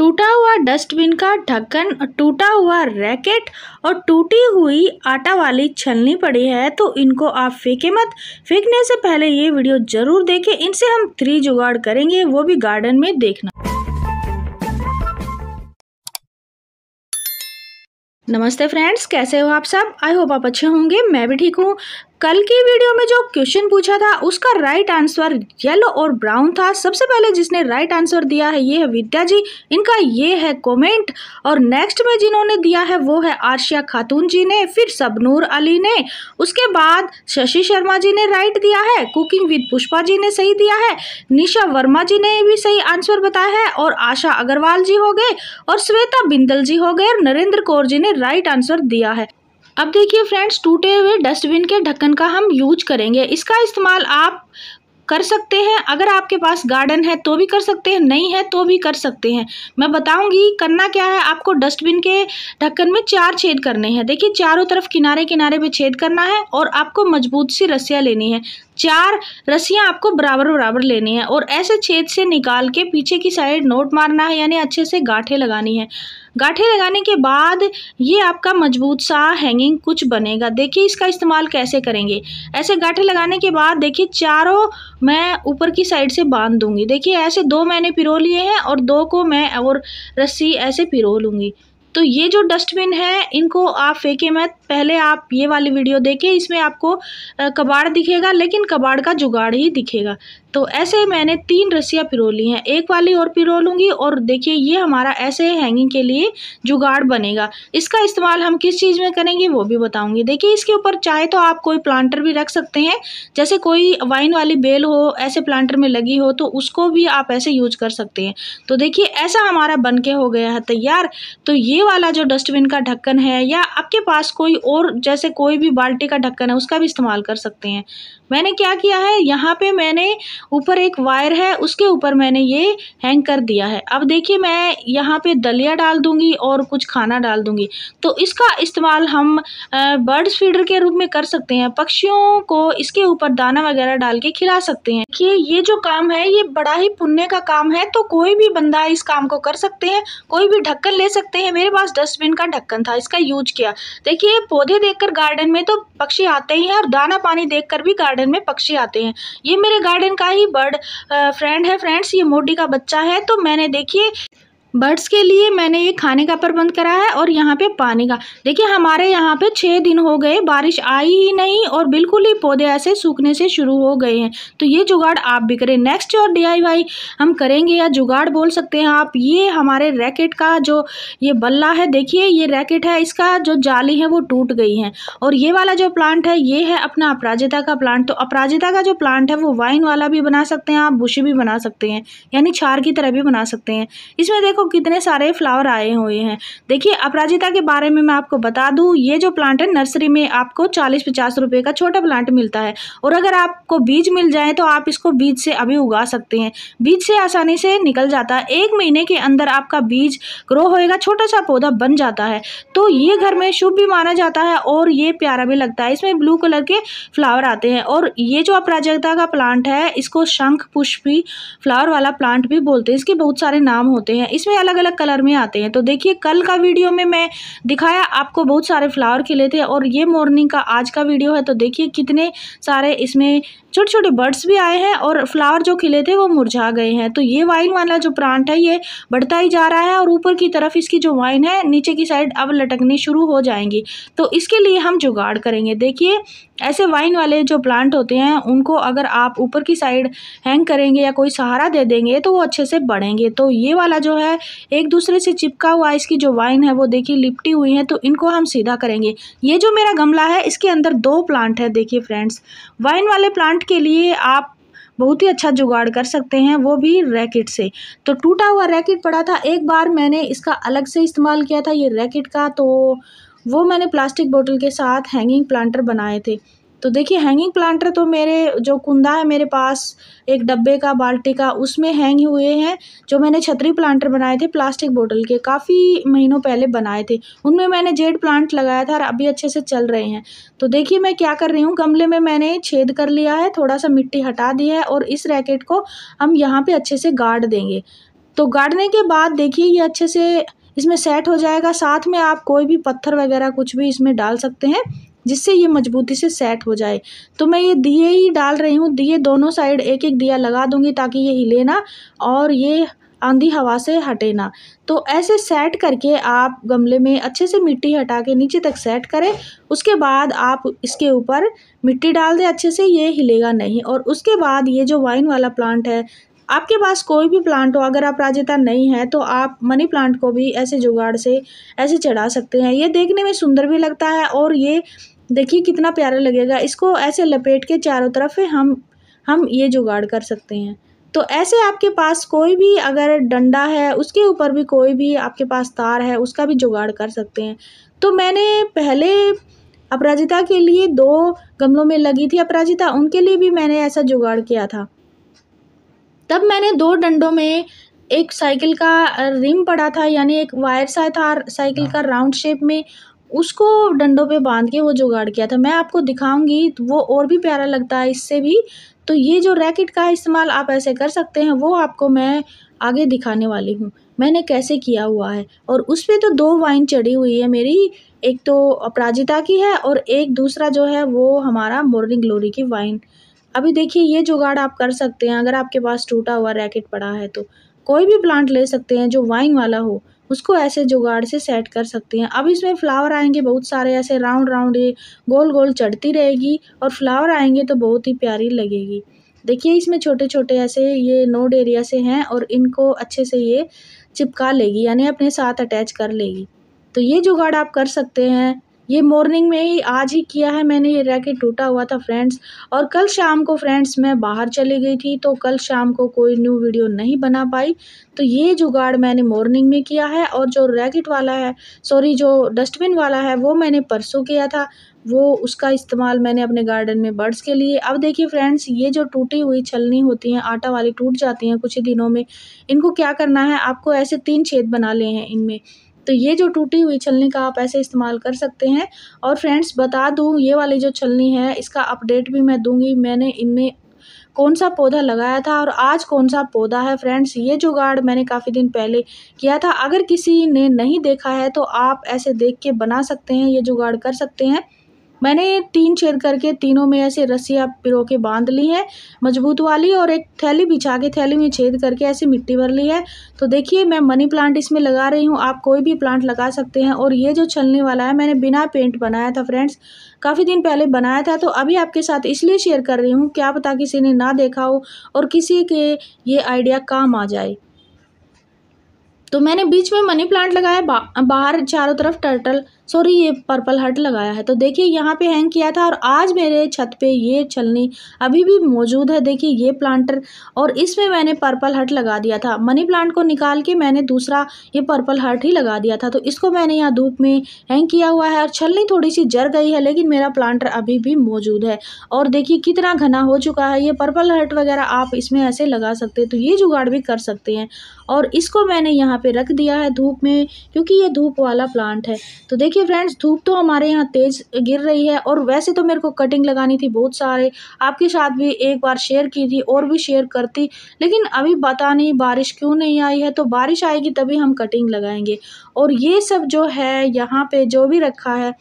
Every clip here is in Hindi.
टूटा हुआ डस्टबिन का ढक्कन टूटा हुआ रैकेट और टूटी हुई आटा वाली छलनी पड़ी है तो इनको आप फेंके मत फेंकने से पहले ये वीडियो ज़रूर देखें इनसे हम थ्री जुगाड़ करेंगे वो भी गार्डन में देखना नमस्ते फ्रेंड्स कैसे हो आप सब आई होप आप अच्छे होंगे मैं भी ठीक हूँ कल की वीडियो में जो क्वेश्चन पूछा था उसका राइट आंसर येलो और ब्राउन था सबसे पहले जिसने राइट आंसर दिया है ये है विद्या जी इनका ये है कमेंट और नेक्स्ट में जिन्होंने दिया है वो है आर्शिया खातून जी ने फिर सबनूर अली ने उसके बाद शशि शर्मा जी ने राइट दिया है कुकिंग विद पुष्पा जी ने सही दिया है निशा वर्मा जी ने भी सही आंसर बताया है और आशा अग्रवाल जी हो गए और श्वेता बिंदल जी हो गए और नरेंद्र कौर जी ने राइट आंसर दिया है अब देखिए फ्रेंड्स टूटे हुए डस्टबिन के ढक्कन का हम यूज करेंगे इसका इस्तेमाल आप कर सकते हैं अगर आपके पास गार्डन है तो भी कर सकते हैं नहीं है तो भी कर सकते हैं मैं बताऊंगी करना क्या है आपको डस्टबिन के ढक्कन में चार छेद करने हैं देखिए चारों तरफ किनारे किनारे पे छेद करना है और आपको मजबूत सी रस्सियाँ लेनी है चार रस्सियाँ आपको बराबर बराबर लेनी है और ऐसे छेद से निकाल के पीछे की साइड नोट मारना है यानी अच्छे से गाँठे लगानी है गाठे लगाने के बाद ये आपका मजबूत सा हैंगिंग कुछ बनेगा देखिए इसका इस्तेमाल कैसे करेंगे ऐसे गाठे लगाने के बाद देखिए चारों मैं ऊपर की साइड से बांध दूंगी देखिए ऐसे दो मैंने पिरो लिए हैं और दो को मैं और रस्सी ऐसे पिरो लूँगी तो ये जो डस्टबिन है इनको आप फेंके मैं पहले आप ये वाली वीडियो देखें इसमें आपको कबाड़ दिखेगा लेकिन कबाड़ का जुगाड़ ही दिखेगा तो ऐसे मैंने तीन रस्सियाँ पिरो ली हैं एक वाली और पिरो लूँगी और देखिए ये हमारा ऐसे हैंगिंग के लिए जुगाड़ बनेगा इसका इस्तेमाल हम किस चीज़ में करेंगे वो भी बताऊँगी देखिए इसके ऊपर चाहे तो आप कोई प्लांटर भी रख सकते हैं जैसे कोई वाइन वाली बेल हो ऐसे प्लांटर में लगी हो तो उसको भी आप ऐसे यूज कर सकते हैं तो देखिए ऐसा हमारा बन के हो गया है तैयार तो ये वाला जो डस्टबिन का ढक्कन है या आपके पास कोई और जैसे कोई भी बाल्टी का ढक्कन है उसका भी इस्तेमाल कर सकते हैं मैंने क्या किया है यहाँ पे मैंने ऊपर एक वायर है उसके ऊपर मैंने ये हैंग कर दिया है अब देखिए मैं यहाँ पे दलिया डाल दूँगी और कुछ खाना डाल दूँगी तो इसका इस्तेमाल हम बर्ड्स फीडर के रूप में कर सकते हैं पक्षियों को इसके ऊपर दाना वगैरह डाल के खिला सकते हैं कि ये जो काम है ये बड़ा ही पुण्य का काम है तो कोई भी बंदा इस काम को कर सकते हैं कोई भी ढक्कन ले सकते हैं मेरे पास डस्टबिन का ढक्कन था इसका यूज किया देखिए पौधे देखकर गार्डन में तो पक्षी आते ही हैं और दाना पानी देखकर भी गार्डन गार्डन में पक्षी आते हैं ये मेरे गार्डन का ही बर्ड फ्रेंड है फ्रेंड्स ये मोटी का बच्चा है तो मैंने देखिए बर्ड्स के लिए मैंने ये खाने का प्रबंध करा है और यहाँ पे पानी का देखिए हमारे यहाँ पे छः दिन हो गए बारिश आई ही नहीं और बिल्कुल ही पौधे ऐसे सूखने से शुरू हो गए हैं तो ये जुगाड़ आप भी करें नेक्स्ट और डीआईवाई हम करेंगे या जुगाड़ बोल सकते हैं आप ये हमारे रैकेट का जो ये बल्ला है देखिए ये रैकेट है इसका जो जाली है वो टूट गई है और ये वाला जो प्लांट है ये है अपना अपराजिता का प्लांट तो अपराजिता का जो प्लांट है वो वाइन वाला भी बना सकते हैं आप बुशी भी बना सकते हैं यानी छार की तरह भी बना सकते हैं इसमें देखो देखो कितने सारे फ्लावर आए हुए हैं देखिए अपराजिता के बारे में मैं आपको बता दूं ये जो प्लांट है नर्सरी में आपको चालीस पचास रुपए का छोटा प्लांट मिलता है और अगर आपको बीज मिल जाए तो आप इसको बीज से अभी उगा सकते हैं बीज से आसानी से निकल जाता है एक महीने के अंदर आपका बीज ग्रो होएगा छोटा सा पौधा बन जाता है तो ये घर में शुभ भी माना जाता है और ये प्यारा भी लगता है इसमें ब्लू कलर के फ्लावर आते हैं और ये जो अपराजिता का प्लांट है इसको शंख पुष्पी फ्लावर वाला प्लांट भी बोलते हैं इसके बहुत सारे नाम होते हैं इसमें इसमें अलग अलग कलर में आते हैं तो देखिए कल का वीडियो में मैं दिखाया आपको बहुत सारे फ्लावर खिले थे और ये मॉर्निंग का आज का वीडियो है तो देखिए कितने सारे इसमें छोटे छोटे बर्ड्स भी आए हैं और फ्लावर जो खिले थे वो मुरझा गए हैं तो ये वाइन वाला जो प्लांट है ये बढ़ता ही जा रहा है और ऊपर की तरफ इसकी जो वाइन है नीचे की साइड अब लटकनी शुरू हो जाएंगी तो इसके लिए हम जुगाड़ करेंगे देखिए ऐसे वाइन वाले जो प्लांट होते हैं उनको अगर आप ऊपर की साइड हैंग करेंगे या कोई सहारा दे देंगे तो वो अच्छे से बढ़ेंगे तो ये वाला जो है एक दूसरे से चिपका हुआ इसकी जो वाइन है वो देखिए लिपटी हुई है तो इनको हम सीधा करेंगे ये जो मेरा गमला है इसके अंदर दो प्लांट है देखिए फ्रेंड्स वाइन वाले प्लांट के लिए आप बहुत ही अच्छा जुगाड़ कर सकते हैं वो भी रैकेट से तो टूटा हुआ रैकेट पड़ा था एक बार मैंने इसका अलग से इस्तेमाल किया था ये रैकेट का तो वो मैंने प्लास्टिक बोतल के साथ हैंगिंग प्लांटर बनाए थे तो देखिए हैंगिंग प्लांटर तो मेरे जो कुंदा है मेरे पास एक डब्बे का बाल्टी का उसमें हैंग हुए हैं जो मैंने छतरी प्लांटर बनाए थे प्लास्टिक बोतल के काफ़ी महीनों पहले बनाए थे उनमें मैंने जेड प्लांट लगाया था और अभी अच्छे से चल रहे हैं तो देखिए मैं क्या कर रही हूँ गमले में मैंने छेद कर लिया है थोड़ा सा मिट्टी हटा दी है और इस रैकेट को हम यहाँ पर अच्छे से गाड़ देंगे तो गाड़ने के बाद देखिए ये अच्छे से इसमें सेट हो जाएगा साथ में आप कोई भी पत्थर वगैरह कुछ भी इसमें डाल सकते हैं जिससे ये मजबूती से सेट हो जाए तो मैं ये दिए ही डाल रही हूँ दिए दोनों साइड एक एक दिया लगा दूँगी ताकि ये हिले ना और ये आंधी हवा से हटे ना तो ऐसे सेट करके आप गमले में अच्छे से मिट्टी हटा के नीचे तक सेट करें उसके बाद आप इसके ऊपर मिट्टी डाल दें अच्छे से ये हिलेगा नहीं और उसके बाद ये जो वाइन वाला प्लांट है आपके पास कोई भी प्लांट हो अगर आप राजेता नहीं है तो आप मनी प्लांट को भी ऐसे जुगाड़ से ऐसे चढ़ा सकते हैं ये देखने में सुंदर भी लगता है और ये देखिए कितना प्यारा लगेगा इसको ऐसे लपेट के चारों तरफ हम हम ये जुगाड़ कर सकते हैं तो ऐसे आपके पास कोई भी अगर डंडा है उसके ऊपर भी कोई भी आपके पास तार है उसका भी जुगाड़ कर सकते हैं तो मैंने पहले अपराजिता के लिए दो गमलों में लगी थी अपराजिता उनके लिए भी मैंने ऐसा जुगाड़ किया था तब मैंने दो डंडों में एक साइकिल का रिम पड़ा था यानी एक वायर सा था साइकिल का राउंड शेप में उसको डंडों पे बांध के वो जुगाड़ किया था मैं आपको दिखाऊंगी तो वो और भी प्यारा लगता है इससे भी तो ये जो रैकेट का इस्तेमाल आप ऐसे कर सकते हैं वो आपको मैं आगे दिखाने वाली हूँ मैंने कैसे किया हुआ है और उस पर तो दो वाइन चढ़ी हुई है मेरी एक तो अपराजिता की है और एक दूसरा जो है वो हमारा मॉर्निंग ग्लोरी की वाइन अभी देखिए ये जुगाड़ आप कर सकते हैं अगर आपके पास टूटा हुआ रैकेट पड़ा है तो कोई भी प्लांट ले सकते हैं जो वाइन वाला हो उसको ऐसे जुगाड़ से सेट कर सकते हैं अब इसमें फ्लावर आएंगे बहुत सारे ऐसे राउंड राउंड ये गोल गोल चढ़ती रहेगी और फ्लावर आएंगे तो बहुत ही प्यारी लगेगी देखिए इसमें छोटे छोटे ऐसे ये नोड एरिया से हैं और इनको अच्छे से ये चिपका लेगी यानी अपने साथ अटैच कर लेगी तो ये जुगाड़ आप कर सकते हैं ये मॉर्निंग में ही आज ही किया है मैंने ये रैकेट टूटा हुआ था फ्रेंड्स और कल शाम को फ्रेंड्स मैं बाहर चली गई थी तो कल शाम को कोई न्यू वीडियो नहीं बना पाई तो ये जुगाड़ मैंने मॉर्निंग में किया है और जो रैकेट वाला है सॉरी जो डस्टबिन वाला है वो मैंने परसों किया था वो उसका इस्तेमाल मैंने अपने गार्डन में बर्ड्स के लिए अब देखिए फ्रेंड्स ये जो टूटी हुई छलनी होती हैं आटा वाली टूट जाती हैं कुछ ही दिनों में इनको क्या करना है आपको ऐसे तीन छेद बना ले हैं इनमें तो ये जो टूटी हुई छलनी का आप ऐसे इस्तेमाल कर सकते हैं और फ्रेंड्स बता दूँ ये वाली जो छलनी है इसका अपडेट भी मैं दूँगी मैंने इनमें कौन सा पौधा लगाया था और आज कौन सा पौधा है फ्रेंड्स ये जुगाड़ मैंने काफ़ी दिन पहले किया था अगर किसी ने नहीं देखा है तो आप ऐसे देख के बना सकते हैं ये जुगाड़ कर सकते हैं मैंने तीन छेद करके तीनों में ऐसे रस्सियाँ पिरो के बांध ली हैं मजबूत वाली और एक थैली बिछा के थैली में छेद करके ऐसे मिट्टी भर ली है तो देखिए मैं मनी प्लांट इसमें लगा रही हूँ आप कोई भी प्लांट लगा सकते हैं और ये जो छलने वाला है मैंने बिना पेंट बनाया था फ्रेंड्स काफ़ी दिन पहले बनाया था तो अभी आपके साथ इसलिए शेयर कर रही हूँ क्या पता किसी ने ना देखा हो और किसी के ये आइडिया काम आ जाए तो मैंने बीच में मनी प्लांट लगाया बा, बाहर चारों तरफ टर्टल सॉरी ये पर्पल हर्ट लगाया है तो देखिए यहाँ पे हैंग किया था और आज मेरे छत पे ये छलनी अभी भी मौजूद है देखिए ये प्लांटर और इसमें मैंने पर्पल हर्ट लगा दिया था मनी प्लांट को निकाल के मैंने दूसरा ये पर्पल हर्ट ही लगा दिया था तो इसको मैंने यहाँ धूप में हैंग किया हुआ है और छलनी थोड़ी सी जर गई है लेकिन मेरा प्लांटर अभी भी मौजूद है और देखिए कितना घना हो चुका है ये पर्पल हर्ट वगैरह आप इसमें ऐसे लगा सकते हैं तो ये जुगाड़ भी कर सकते हैं और इसको मैंने यहाँ पे रख दिया है धूप में क्योंकि ये धूप वाला प्लांट है तो देखिए फ्रेंड्स धूप तो हमारे यहाँ तेज़ गिर रही है और वैसे तो मेरे को कटिंग लगानी थी बहुत सारे आपके साथ भी एक बार शेयर की थी और भी शेयर करती लेकिन अभी बता नहीं बारिश क्यों नहीं आई है तो बारिश आएगी तभी हम कटिंग लगाएंगे और ये सब जो है यहाँ पे जो भी रखा है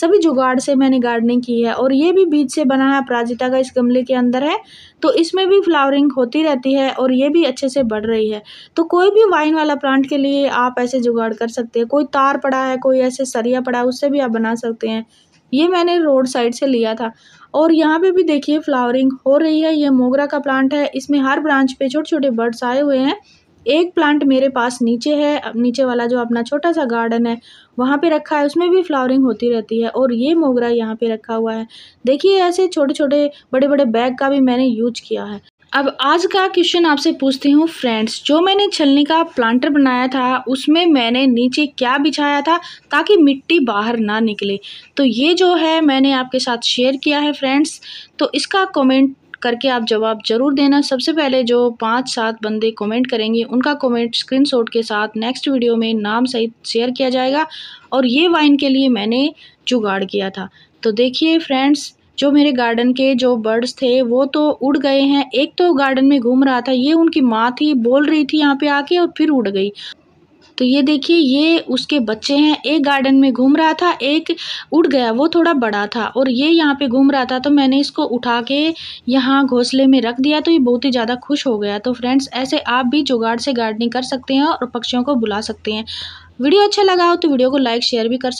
सभी जुगाड़ से मैंने गार्डनिंग की है और ये भी बीज से बना है अपराजिता का इस गमले के अंदर है तो इसमें भी फ्लावरिंग होती रहती है और ये भी अच्छे से बढ़ रही है तो कोई भी वाइन वाला प्लांट के लिए आप ऐसे जुगाड़ कर सकते हैं कोई तार पड़ा है कोई ऐसे सरिया पड़ा है उससे भी आप बना सकते हैं ये मैंने रोड साइड से लिया था और यहाँ पे भी देखिए फ्लावरिंग हो रही है ये मोगरा का प्लांट है इसमें हर ब्रांच पे छोटे छोटे बर्ड्स आए हुए हैं एक प्लांट मेरे पास नीचे है नीचे वाला जो अपना छोटा सा गार्डन है वहाँ पे रखा है उसमें भी फ्लावरिंग होती रहती है और ये मोगरा यहाँ पे रखा हुआ है देखिए ऐसे छोटे छोटे बड़े बड़े बैग का भी मैंने यूज किया है अब आज का क्वेश्चन आपसे पूछती हूँ फ्रेंड्स जो मैंने छलनी का प्लांटर बनाया था उसमें मैंने नीचे क्या बिछाया था ताकि मिट्टी बाहर ना निकले तो ये जो है मैंने आपके साथ शेयर किया है फ्रेंड्स तो इसका कमेंट करके आप जवाब ज़रूर देना सबसे पहले जो पाँच सात बंदे कमेंट करेंगे उनका कमेंट स्क्रीनशॉट के साथ नेक्स्ट वीडियो में नाम सहित शेयर किया जाएगा और ये वाइन के लिए मैंने जुगाड़ किया था तो देखिए फ्रेंड्स जो मेरे गार्डन के जो बर्ड्स थे वो तो उड़ गए हैं एक तो गार्डन में घूम रहा था ये उनकी माँ थी बोल रही थी यहाँ पे आके और फिर उड़ गई तो ये देखिए ये उसके बच्चे हैं एक गार्डन में घूम रहा था एक उड़ गया वो थोड़ा बड़ा था और ये यहाँ पे घूम रहा था तो मैंने इसको उठा के यहाँ घोंसले में रख दिया तो ये बहुत ही ज़्यादा खुश हो गया तो फ्रेंड्स ऐसे आप भी जुगाड़ से गार्डनिंग कर सकते हैं और पक्षियों को बुला सकते हैं वीडियो अच्छा लगा हो तो वीडियो को लाइक शेयर भी कर सकते